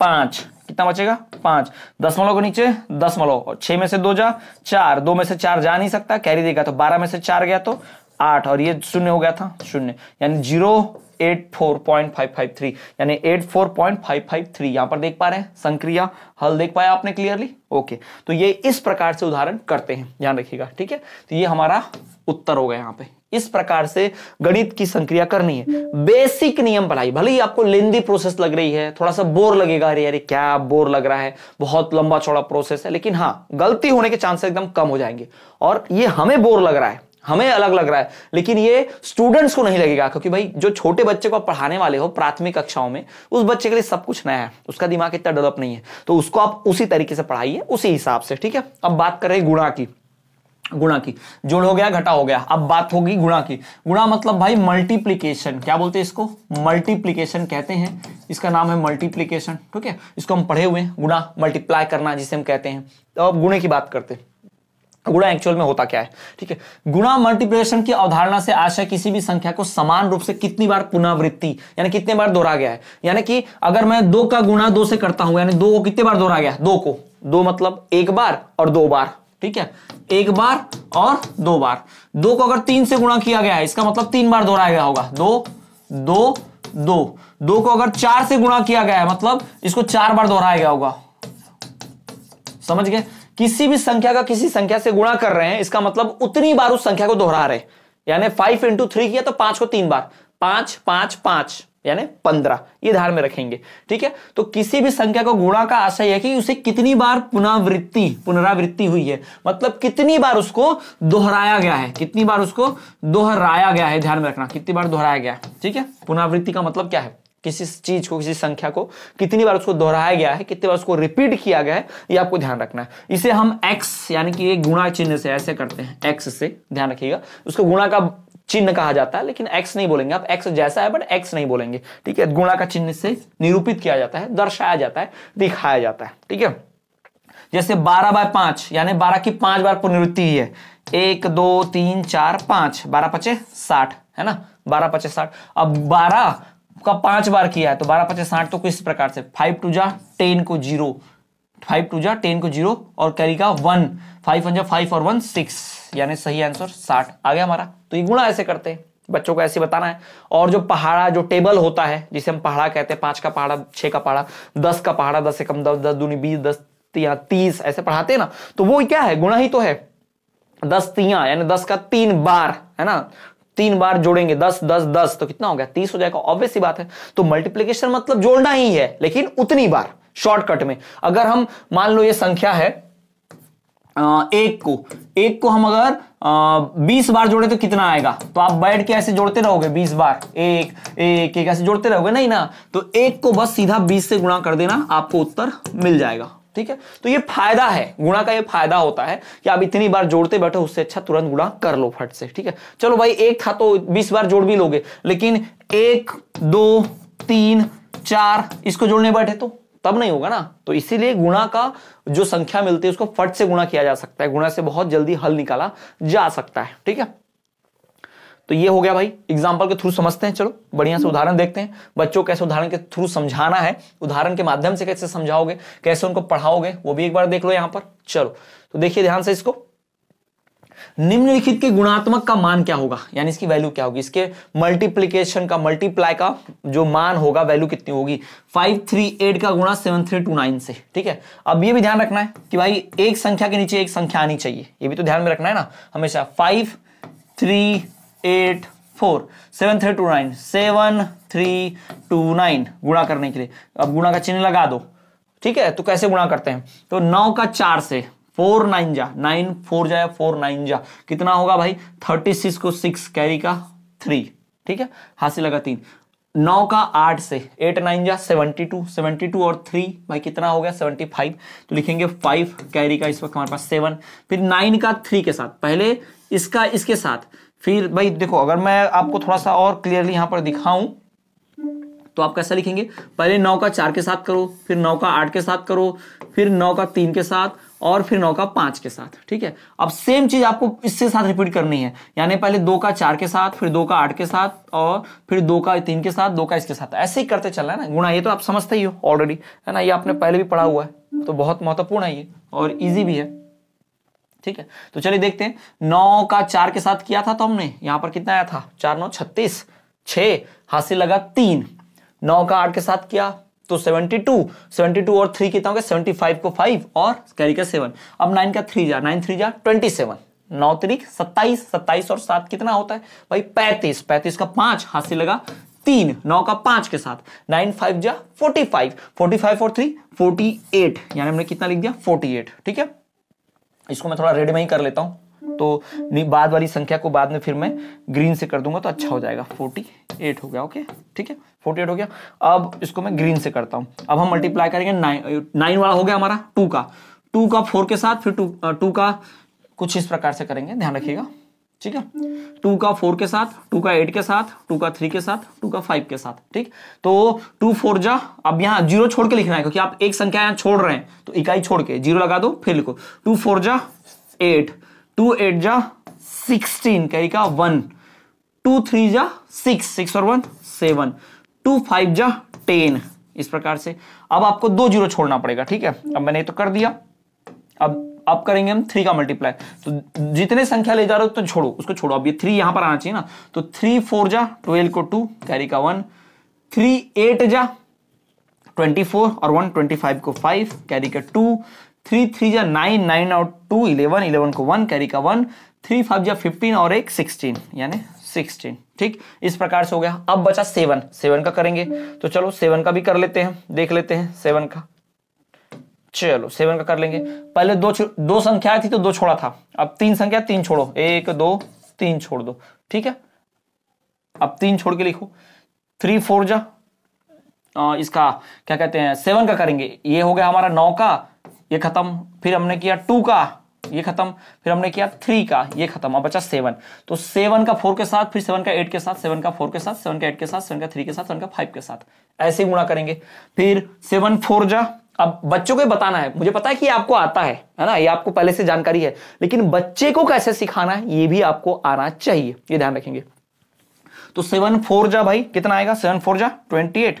पांच कितना बचेगा पांच दस मलो के नीचे दस मलो छह में से दो जा चार दो में से चार जा नहीं सकता कैरी देगा तो बारह में से चार गया तो आठ और ये शून्य हो गया था शून्य यानी zero eight four point five five three यानी eight four point five five three यहां पर देख पा रहे हैं संक्रिया हल देख पाया आपने क्लियरली ओके तो ये इस प्रकार से उदाहरण करते हैं ध्यान रखिएगा ठीक है तो ये हमारा उत्तर हो गया यहाँ पे इस प्रकार से गणित की संक्रिया करनी है बेसिक नियम पढ़ाई भले ही आपको लेंदी प्रोसेस लग रही है थोड़ा सा बोर लगेगा अरे अरे क्या बोर लग रहा है बहुत लंबा चौड़ा प्रोसेस है लेकिन हाँ गलती होने के चांस एकदम कम हो जाएंगे और ये हमें बोर लग रहा है हमें अलग लग रहा है लेकिन ये स्टूडेंट्स को नहीं लगेगा क्योंकि भाई जो छोटे बच्चे को आप पढ़ाने वाले हो प्राथमिक कक्षाओं में उस बच्चे के लिए सब कुछ नया है उसका दिमाग इतना डेवलप नहीं है तो उसको आप उसी तरीके से पढ़ाइए उसी हिसाब से ठीक है अब बात करें गुणा की गुणा की जोड़ हो गया घटा हो गया अब बात होगी गुणा की गुणा मतलब भाई मल्टीप्लीकेशन क्या बोलते हैं इसको मल्टीप्लीकेशन कहते हैं इसका नाम है मल्टीप्लीकेशन ठीक है इसको हम पढ़े हुए हैं गुणा मल्टीप्लाई करना जिसे हम कहते हैं तो अब गुणे की बात करते हैं गुणा एक्चुअल में होता क्या है ठीक है गुणा मल्टीप्लिकेशन की अवधारणा से आशय किसी भी संख्या को समान रूप से कितनी बार पुनरावृत्ति यानी कितने बार दोहरा गया है यानी कि अगर मैं दो का गुणा दो से करता हूं यानी दो को कितने बार दोहरा गया दो को दो मतलब एक बार और दो बार ठीक है एक बार और दो बार दो को अगर तीन से गुणा किया गया है इसका मतलब तीन बार दोहराया गया होगा दो दो दो दो को अगर चार से गुणा किया गया है मतलब इसको चार बार दोहराया गया होगा समझ गए किसी भी संख्या का किसी संख्या से गुणा कर रहे हैं इसका मतलब उतनी बार उस संख्या को दोहरा रहे यानी फाइव इंटू थ्री किया तो पांच को तीन बार पांच पांच पांच यानी पंद्रह ये धार में रखेंगे ठीक है तो किसी भी संख्या को गुणा का आशय है कि उसे कितनी बार पुनरावृत्ति पुनरावृत्ति हुई है मतलब कितनी बार उसको दोहराया गया है कितनी बार उसको दोहराया गया है ध्यान में रखना कितनी बार दोहराया गया ठीक है पुनरावृत्ति का मतलब क्या है किसी चीज को किसी संख्या को कितनी बार उसको दोहराया गया है कितनी बार उसको रिपीट किया गया है ये आपको ध्यान रखना है इसे हम x यानी कि एक गुणा चिन्ह से ऐसे करते हैं x से ध्यान रखिएगा उसको गुणा का चिन्ह कहा जाता है लेकिन x नहीं बोलेंगे आप x जैसा है बट x नहीं बोलेंगे ठीक है गुणा का चिन्ह से निरूपित किया जाता है दर्शाया जाता है दिखाया जाता है ठीक है जैसे बारह बाय पांच यानी बारह की पांच बार पुनरुत्ति है एक दो तीन चार पांच बारह पचे साठ है ना बारह पचे साठ अब बारह का पांच बार किया है तो बारह पचास साठ तो किस प्रकार से फाइव टू जा टेन को जीरो फाइव टू जा टेन को जीरो और कैरी का वन फाइव वन जा फाइव और वन सिक्स यानी सही आंसर साठ आ गया हमारा तो ये गुणा ऐसे करते हैं बच्चों को ऐसे बताना है और जो पहाड़ा जो टेबल होता है जिसे हम पहाड़ा कहते हैं पांच का पहाड़ा छह का पहाड़ा दस का पहाड़ा दस से कम दस दस दूनी बीस दस तिया तीस ऐसे पढ़ाते हैं ना तो वो क्या है गुणा ही तो है दस तिया यानी दस का तीन बार है ना तीन बार जोड़ेंगे दस दस दस तो कितना हो गया तीस हो जाएगा ऑब्वियस बात है तो मल्टीप्लीकेशन मतलब जोड़ना ही है लेकिन उतनी बार शॉर्टकट में अगर हम मान लो ये संख्या है एक को एक को हम अगर बीस बार जोड़े तो कितना आएगा तो आप बैठ के ऐसे जोड़ते रहोगे बीस बार एक एक एक ऐसे जोड़ते रहोगे नहीं ना तो एक को बस सीधा बीस से गुणा कर देना आपको उत्तर मिल जाएगा ठीक है तो ये फायदा है गुणा का ये फायदा होता है कि आप इतनी बार जोड़ते बैठो उससे अच्छा तुरंत गुणा कर लो फट से ठीक है चलो भाई एक था तो बीस बार जोड़ भी लोगे लेकिन एक दो तीन चार इसको जोड़ने बैठे तो तब नहीं होगा ना तो इसीलिए गुणा का जो संख्या मिलती है उसको फट से गुणा किया जा सकता है गुणा से बहुत जल्दी हल निकाला जा सकता है ठीक है तो ये हो गया भाई एग्जाम्पल के थ्रू समझते हैं चलो बढ़िया से हम्म। उदाहरण देखते हैं बच्चों कैसे उदाहरण के थ्रू समझाना है उदाहरण के माध्यम से कैसे समझाओगे कैसे उनको पढ़ाओगे वो भी एक बार देख लो यहां पर चलो तो देखिए ध्यान से इसको निम्नलिखित के गुणात्मक का मान क्या होगा यानी इसकी वैल्यू क्या होगी इसके मल्टीप्लीकेशन का मल्टीप्लाई का जो मान होगा वैल्यू कितनी होगी 538 का गुणा 7329 से ठीक है अब ये भी ध्यान रखना है कि भाई एक संख्या के नीचे एक संख्या आनी चाहिए ये भी तो ध्यान में रखना है ना हमेशा five three eight four seven three two nine seven three two nine गुणा करने के लिए अब गुणा का चिन्ह लगा दो ठीक है तो कैसे गुणा करते हैं तो नौ का चार से फोर नाइन जा नाइन फोर जाए फोर नाइन जा कितना होगा भाई थर्टी सिक्स को सिक्स कैरी का थ्री ठीक है हासिल लगा तीन नौ का आठ से एट नाइन जा सेवेंटी टू सेवेंटी टू और थ्री भाई कितना हो गया सेवेंटी फाइव तो लिखेंगे फाइव कैरी का इस वक्त हमारे पास सेवन फिर नाइन का थ्री के साथ पहले इसका इसके साथ फिर भाई देखो अगर मैं आपको थोड़ा सा और क्लियरली यहाँ पर दिखाऊं तो आप कैसा लिखेंगे पहले नौ का चार के साथ करो फिर नौ का आठ के साथ करो फिर नौ का तीन के साथ और फिर नौ का पांच के साथ ठीक है अब सेम चीज आपको इसके साथ रिपीट करनी है यानी पहले दो का चार के साथ फिर दो का आठ के साथ और फिर दो का तीन के साथ दो का इसके साथ ऐसे ही करते चलना है ना गुणा ये तो आप समझते ही हो ऑलरेडी है ना ये आपने पहले भी पढ़ा हुआ है तो बहुत महत्वपूर्ण है ये और ईजी भी है ठीक है तो चलिए देखते हैं नौ का चार के साथ किया था तो हमने यहां पर कितना आया था चार नौ छत्तीस छ हासिल लगा तीन नौ का आठ के साथ किया तो 72 72 और थ्री कितना हो गया सेवेंटी को फाइव और कैरी का सेवन अब नाइन का थ्री जा नाइन थ्री जा ट्वेंटी नौ तरीक सत्ताईस सत्ताईस और सात कितना होता है भाई पैंतीस पैंतीस का पांच हासिल लगा तीन नौ का पांच के साथ नाइन फाइव जा फोर्टी फाइव फोर्टी फाइव और थ्री फोर्टी एट यानी हमने कितना लिख दिया फोर्टी एट ठीक है इसको मैं थोड़ा रेड में ही कर लेता हूँ तो बाद वाली संख्या को बाद में फिर मैं ग्रीन से कर दूंगा तो अच्छा हो जाएगा फोर्टी एट हो गया ओके ठीक है फोर्टी एट हो गया अब इसको मैं ग्रीन से करता हूँ अब हम मल्टीप्लाई करेंगे नाइन नाइन uh, वाला हो गया हमारा टू का टू का फोर के साथ फिर टू टू uh, का कुछ इस प्रकार से करेंगे ध्यान रखिएगा ठीक है टू का फोर के साथ टू का एट के साथ टू का थ्री के साथ टू का फाइव के साथ ठीक तो टू फोर जा अब यहां जीरो छोड़ के लिखना है क्योंकि आप एक संख्या यहां छोड़ रहे हैं तो इकाई छोड़ के जीरो लगा दो फिर लिखो टू फोर जा एट टू एट जा सिक्सटीन कहीं का वन टू थ्री जा सिक्स सिक्स और वन सेवन टू फाइव जा टेन इस प्रकार से अब आपको दो जीरो छोड़ना पड़ेगा ठीक है अब मैंने तो कर दिया अब अब करेंगे हम थ्री का मल्टीप्लाई तो जितने संख्या ले जा रहे हो तो छोड़ो उसको छोड़ो अब ये थ्री यहां पर आना चाहिए ना तो थ्री फोर जा ट्वेल्व को टू कैरी का वन थ्री एट जा ट्वेंटी फोर और वन ट्वेंटी फाइव को फाइव कैरी का टू थ्री थ्री जा नाइन नाइन और टू इलेवन इलेवन को वन कैरी का वन थ्री फाइव जा फिफ्टीन और एक सिक्सटीन यानी सिक्सटीन ठीक इस प्रकार से हो गया अब बचा सेवन सेवन का करेंगे तो चलो सेवन का भी कर लेते हैं देख लेते हैं सेवन का चलो सेवन का कर लेंगे पहले दो दो संख्या थी तो दो छोड़ा था अब तीन संख्या तीन छोड़ो एक दो तीन छोड़ दो ठीक है अब तीन छोड़ के लिखो थ्री फोर जा आ, इसका क्या कहते हैं सेवन का करेंगे ये हो गया हमारा नौ का ये खत्म फिर हमने किया टू का ये खत्म फिर हमने किया थ्री का ये खत्म अब बचा सेवन तो सेवन का फोर के साथ फिर सेवन का एट के साथ सेवन का फोर के साथ सेवन का एट के साथ सेवन का थ्री के साथ सेवन का फाइव के साथ ऐसे गुणा करेंगे फिर सेवन फोर जा अब बच्चों को बताना है मुझे पता है कि आपको आता है है ना ये आपको पहले से जानकारी है लेकिन बच्चे को कैसे सिखाना है ये भी आपको आना चाहिए ये ध्यान रखेंगे तो सेवन फोर जा भाई कितना आएगा सेवन फोर जा ट्वेंटी एट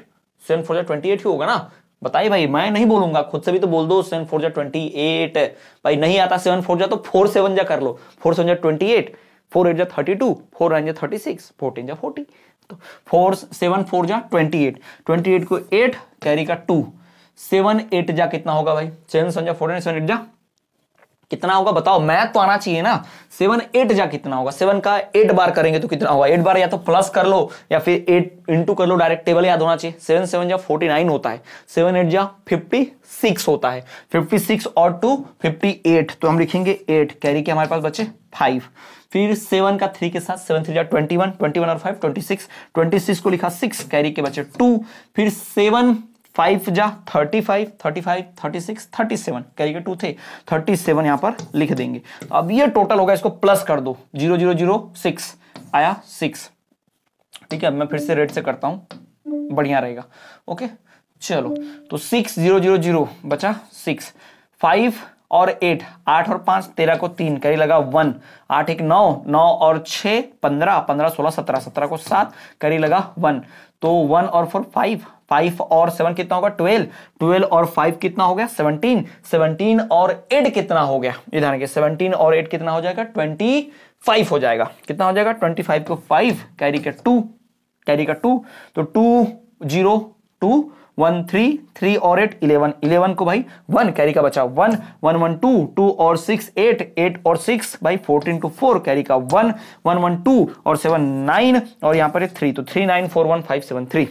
सेवन फोर जा ट्वेंटी एट ही होगा ना बताइए भाई मैं नहीं बोलूंगा खुद से भी तो बोल दो सेवन फोर जा ट्वेंटी एट भाई नहीं आता सेवन फोर जा तो फोर सेवन जा कर लो फोर सेवन जा ट्वेंटी एट फोर एट जा थर्टी टू फोर नाइन जा थर्टी सिक्स फोर्टीन जा फोर्टी तो फोर सेवन फोर जा ट्वेंटी एट ट्वेंटी एट को एट कैरी का टू सेवन एट जा कितना होगा भाई सेवन सेवन जा फोर्टीन सेवन एट जा कितना होगा बताओ मैथ तो आना चाहिए ना सेवन एट जा कितना होगा सेवन का एट बार करेंगे तो कितना होगा एट बार या तो प्लस कर लो या फिर एट इंटू कर लो डायरेक्ट टेबल याद होना चाहिए सेवन सेवन जा फोर्टी नाइन होता है सेवन एट जा फिफ्टी सिक्स होता है फिफ्टी सिक्स और टू फिफ्टी एट तो हम लिखेंगे एट कैरी के हमारे पास बचे फाइव फिर सेवन का थ्री के साथ सेवन थ्री जा ट्वेंटी वन ट्वेंटी वन और five twenty six twenty six को लिखा सिक्स कैरी के बचे टू फिर सेवन फाइव जा thirty five thirty five thirty six thirty seven carrier two थे थर्टी सेवन यहाँ पर लिख देंगे तो अब ये टोटल होगा इसको प्लस कर दो जीरो जीरो जीरो सिक्स आया सिक्स ठीक है अब मैं फिर से रेड से करता हूँ बढ़िया रहेगा ओके चलो तो सिक्स जीरो जीरो जीरो बचा सिक्स फाइव और एट आठ और पांच तेरह को तीन करी लगा वन आठ एक नौ नौ और छह पंद्रह पंद्रह सोलह सत्रह सत्रह को सात करी लगा वन तो वन और फोर फाइव फाइव और सेवन कितना होगा ट्वेल्व ट्वेल्व और फाइव कितना हो गया सेवनटीन सेवनटीन और एट कितना हो गया इधर सेवनटीन और एट कितना हो जाएगा ट्वेंटी फाइव हो जाएगा कितना हो जाएगा ट्वेंटी फाइव को फाइव कैरी का टू कैरी का टू तो two zero two one three three और एट इलेवन इलेवन को भाई वन कैरी का बचा one one one two two और सिक्स एट एट और सिक्स भाई फोर्टीन टू फोर कैरी का वन वन वन टू और सेवन नाइन और यहाँ पर थ्री तो three nine four one five seven three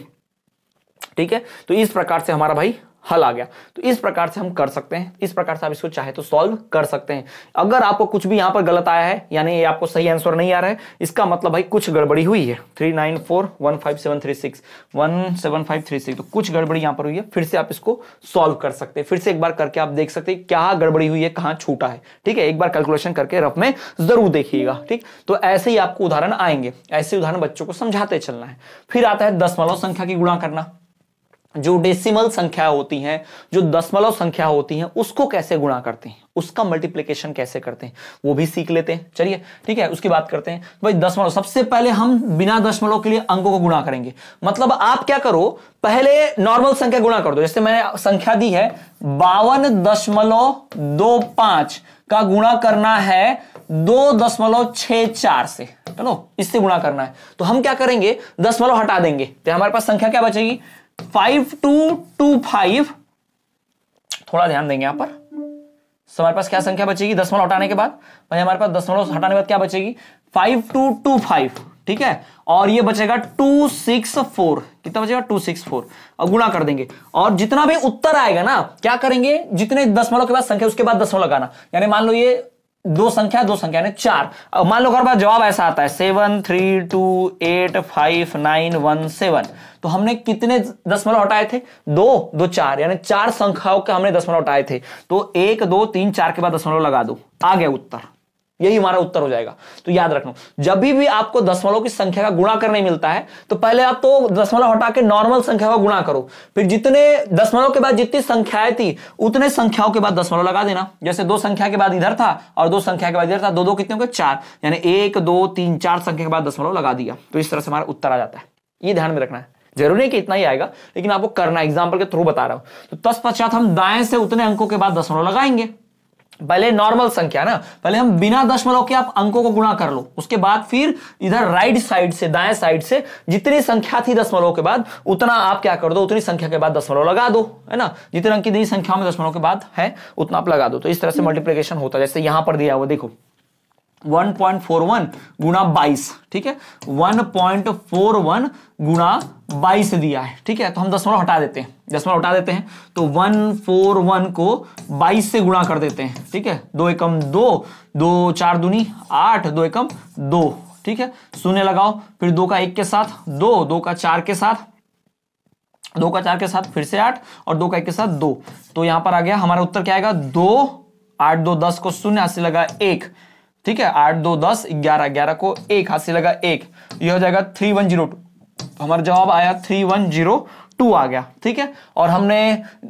ठीक है तो इस प्रकार से हमारा भाई हल आ गया तो इस प्रकार से हम कर सकते हैं इस प्रकार से आप इसको चाहे तो सॉल्व कर सकते हैं अगर आपको कुछ भी यहां पर गलत आया है यानी ये आपको सही आंसर नहीं आ रहा है इसका मतलब भाई कुछ गड़बड़ी हुई है three nine four one five seven three six one seven five three six तो कुछ गड़बड़ी यहां पर हुई है फिर से आप इसको सॉल्व कर सकते हैं फिर से एक बार करके आप देख सकते हैं क्या गड़बड़ी हुई है कहां छूटा है ठीक है एक बार कैलकुलेशन करके रफ में जरूर देखिएगा ठीक तो ऐसे ही आपको उदाहरण आएंगे ऐसे उदाहरण बच्चों को समझाते चलना है फिर आता है दस संख्या की गुणा करना जो डेसिमल संख्या होती हैं जो दशमलव संख्या होती हैं उसको कैसे गुणा करते हैं उसका मल्टीप्लीकेशन कैसे करते हैं वो भी सीख लेते हैं चलिए ठीक है उसकी बात करते हैं तो भाई दशमलव सबसे पहले हम बिना दशमलव के लिए अंकों को गुणा करेंगे मतलब आप क्या करो पहले नॉर्मल संख्या गुणा कर दो जैसे मैंने संख्या दी है बावन दशमलव दो पांच का गुणा करना है दो दशमलव छह चार से चलो इससे गुणा करना है तो हम क्या करेंगे दशमलव हटा देंगे तो हमारे पास संख्या क्या बचेगी फाइव टू टू फाइव थोड़ा ध्यान देंगे यहां पर सो हमारे पास क्या संख्या बचेगी दसमलव हटाने के बाद भाई हमारे पास दसमलव हटाने के बाद क्या बचेगी फाइव टू टू फाइव ठीक है और ये बचेगा टू सिक्स फोर कितना बचेगा टू सिक्स फोर अब गुणा कर देंगे और जितना भी उत्तर आएगा ना क्या करेंगे जितने दसमलव के बाद संख्या उसके बाद दसमलव लगाना यानी मान लो ये दो संख्या दो संख्या यानी चार मान लो अगर जवाब ऐसा आता है seven three two eight five nine one seven तो हमने कितने दशमलव हटाए थे दो दो चार यानी चार संख्याओं के हमने दशमलव हटाए थे तो एक दो तीन चार के बाद दशमलव लगा दो आ गया उत्तर यही हमारा उत्तर हो जाएगा तो याद रखना जब भी आपको दशमलव की संख्या का गुणा करने मिलता है तो पहले आप तो दशमलव हटा के नॉर्मल संख्या का गुणा करो फिर जितने दशमलव के बाद जितनी संख्याएं थी उतने संख्याओं के बाद दशमलव लगा देना जैसे दो संख्या के बाद इधर था और दो संख्या के बाद इधर था दो दो कितने हो गए चार यानी एक दो तीन चार संख्या के बाद दशमलव लगा दिया तो इस तरह से हमारा उत्तर आ जाता है ये ध्यान में रखना है जरूरी है कि इतना ही आएगा लेकिन आपको करना एग्जाम्पल के थ्रू बता रहा हूं तो तत्पश्चात हम दाएं से उतने अंकों के बाद दशमलव लगाएंगे पहले नॉर्मल संख्या ना पहले हम बिना दशमलव के आप अंकों को गुणा कर लो उसके बाद फिर इधर राइट साइड से दाएं साइड से जितनी संख्या थी दशमलव के बाद उतना आप क्या कर दो उतनी संख्या के बाद दशमलव लगा दो है ना जितने अंक की नई संख्या में दशमलव के बाद है उतना आप लगा दो तो इस तरह से मल्टीप्लीकेशन हम्म। होता है जैसे यहां पर दिया हुआ देखो 1.41 पॉइंट गुणा बाईस ठीक है 1.41 पॉइंट गुणा बाईस दिया है ठीक है तो हम दसमलव हटा देते हैं दसमलव हटा देते हैं तो 141 को 22 से गुणा कर देते हैं ठीक है दो एकम दो दो चार दुनी आठ दो एकम दो ठीक है शून्य लगाओ फिर दो का एक के साथ दो दो का चार के साथ दो का चार के साथ फिर से आठ और दो का एक के साथ दो तो यहां पर आ गया हमारा उत्तर क्या आएगा दो आठ दो दस को शून्य अस्सी लगा एक ठीक है आठ दो दस ग्यारह ग्यारह को एक हाथ से लगा एक ये हो जाएगा थ्री वन जीरो टू हमारा जवाब आया थ्री वन जीरो टू आ गया ठीक है और हमने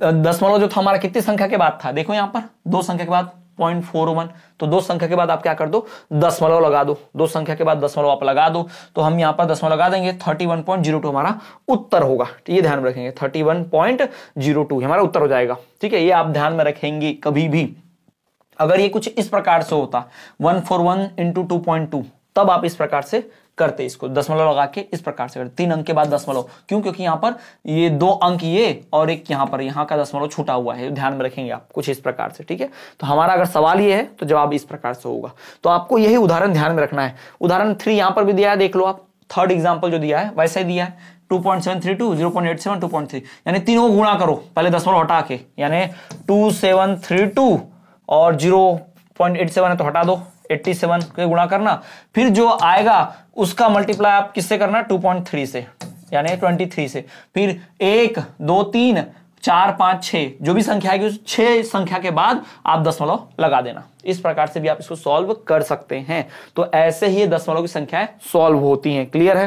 दसमलव जो था हमारा कितनी संख्या के बाद था देखो यहाँ पर दो संख्या के बाद पॉइंट फोर वन तो दो संख्या के बाद आप क्या कर दो दसमलव लगा दो दो संख्या के बाद दसमलव आप लगा दो तो हम यहाँ पर दसमलव लगा देंगे thirty one point zero two हमारा उत्तर होगा तो ये ध्यान में रखेंगे thirty one point zero two हमारा उत्तर हो जाएगा ठीक है ये आप ध्यान में रखेंगे कभी भी अगर ये कुछ इस प्रकार से होता one four one into two point two तब आप इस प्रकार से करते इसको दसमलव लगा के इस प्रकार से करते तीन अंक के बाद दसमलव क्यों क्योंकि यहाँ पर ये दो अंक ये और एक यहाँ पर यहाँ का दसमलव छूटा हुआ है ध्यान में रखेंगे आप कुछ इस प्रकार से ठीक है तो हमारा अगर सवाल ये है तो जवाब इस प्रकार से होगा तो आपको यही उदाहरण ध्यान में रखना है उदाहरण थ्री यहाँ पर भी दिया है देख लो आप थर्ड एग्जाम्पल जो दिया है वैसे ही दिया है 2.732, 0.87, 2.3 यानी तीनों को गुणा करो पहले दसमलव हटा के यानी 2732 और जीरो पॉइंट एट सेवन है तो हटा दो एट्टी सेवन गुणा करना फिर जो आएगा उसका मल्टीप्लाई आप किससे करना टू पॉइंट थ्री से यानी ट्वेंटी थ्री से फिर एक दो तीन चार पांच छह जो भी संख्या आएगी उस छह संख्या के बाद आप दसमलव लगा देना इस प्रकार से भी आप इसको सॉल्व कर सकते हैं तो ऐसे ही दसमलव की संख्याएं सॉल्व होती हैं क्लियर है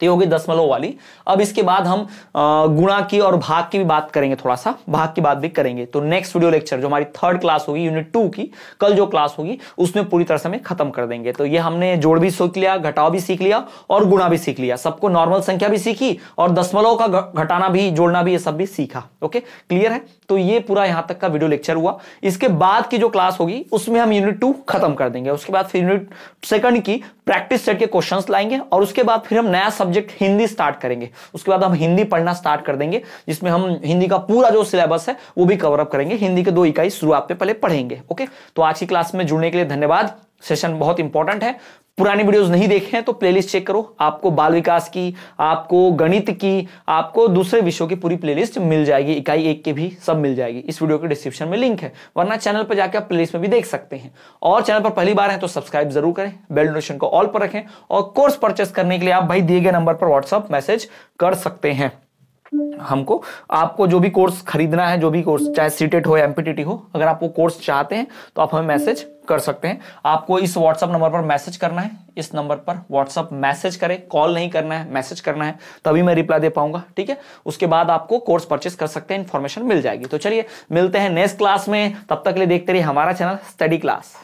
तो ये होगी दशमलव वाली अब इसके बाद हम गुणा की और भाग की भी बात करेंगे थोड़ा सा भाग की बात भी करेंगे तो नेक्स्ट वीडियो लेक्चर जो हमारी थर्ड क्लास होगी यूनिट टू की कल जो क्लास होगी उसमें पूरी तरह से हमें खत्म कर देंगे तो ये हमने जोड़ भी सीख लिया घटाव भी सीख लिया और गुणा भी सीख लिया सबको नॉर्मल संख्या भी सीखी और दशमलव का घटाना भी जोड़ना भी ये सब भी सीखा ओके क्लियर है तो ये पूरा यहां तक का वीडियो लेक्चर हुआ इसके बाद की जो क्लास होगी उसमें हम यूनिट टू खत्म कर देंगे उसके बाद फिर यूनिट सेकंड की प्रैक्टिस सेट के क्वेश्चंस लाएंगे और उसके बाद फिर हम नया सब सब्जेक्ट हिंदी स्टार्ट करेंगे उसके बाद हम हिंदी पढ़ना स्टार्ट कर देंगे जिसमें हम हिंदी का पूरा जो सिलेबस है वो भी कवर अप करेंगे हिंदी के दो इकाई शुरुआत पे पहले पढ़ेंगे ओके तो आज की क्लास में जुड़ने के लिए धन्यवाद सेशन बहुत इंपॉर्टेंट है पुराने वीडियोस नहीं देखे हैं तो प्लेलिस्ट चेक करो आपको बाल विकास की आपको गणित की आपको दूसरे विषयों की पूरी प्लेलिस्ट मिल जाएगी इकाई एक की भी सब मिल जाएगी इस वीडियो के डिस्क्रिप्शन में लिंक है वरना चैनल पर जाकर आप प्लेलिस्ट में भी देख सकते हैं और चैनल पर पहली बार है तो सब्सक्राइब जरूर करें बेल नोटिफिकेशन को ऑल पर रखें और कोर्स परचेस करने के लिए आप भाई दिए गए नंबर पर व्हाट्सअप मैसेज कर सकते हैं हमको आपको जो भी कोर्स खरीदना है जो भी कोर्स चाहे सीटेट e हो एमपीटीटी हो अगर आप वो कोर्स चाहते हैं तो आप हमें मैसेज कर सकते हैं आपको इस व्हाट्सएप नंबर पर मैसेज करना है इस नंबर पर व्हाट्सएप मैसेज करें कॉल नहीं करना है मैसेज करना है तभी मैं रिप्लाई दे पाऊंगा ठीक है उसके बाद आपको कोर्स परचेस कर सकते हैं इन्फॉर्मेशन मिल जाएगी तो चलिए मिलते हैं नेक्स्ट क्लास में तब तक के लिए देखते रहिए हमारा चैनल स्टडी क्लास